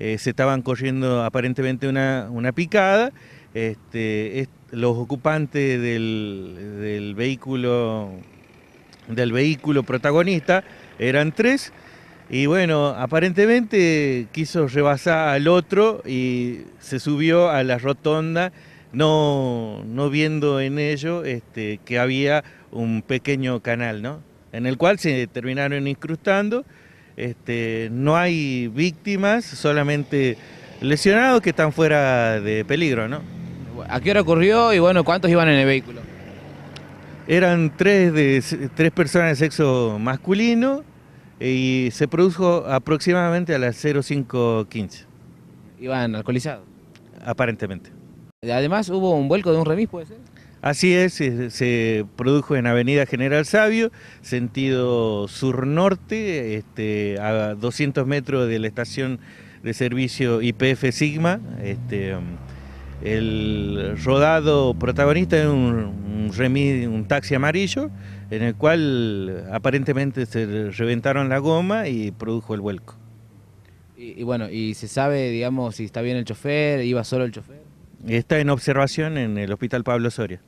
Eh, se estaban corriendo aparentemente una, picada. Este, los ocupantes del, vehículo, del vehículo protagonista eran tres. Y bueno, aparentemente quiso rebasar al otro y se subió a la rotonda, no, no viendo en ello este, que había un pequeño canal, ¿no? En el cual se terminaron incrustando. Este, no hay víctimas, solamente lesionados que están fuera de peligro, ¿no? ¿A qué hora ocurrió y bueno, cuántos iban en el vehículo? Eran tres, de, tres personas de sexo masculino eh, y se produjo aproximadamente a las 05.15. ¿Iban alcoholizados? Aparentemente. Además hubo un vuelco de un remis, ¿puede ser? Así es, se, produjo en Avenida General Sabio, sentido sur-norte, este, a 200 metros de la estación de servicio IPF Sigma. Este, el rodado protagonista es un, un, un taxi amarillo, en el cual aparentemente se reventaron la goma y produjo el vuelco. Y, y bueno, ¿y se sabe, digamos, si está bien el chofer? ¿Iba solo el chofer? Está en observación en el Hospital Pablo Soria.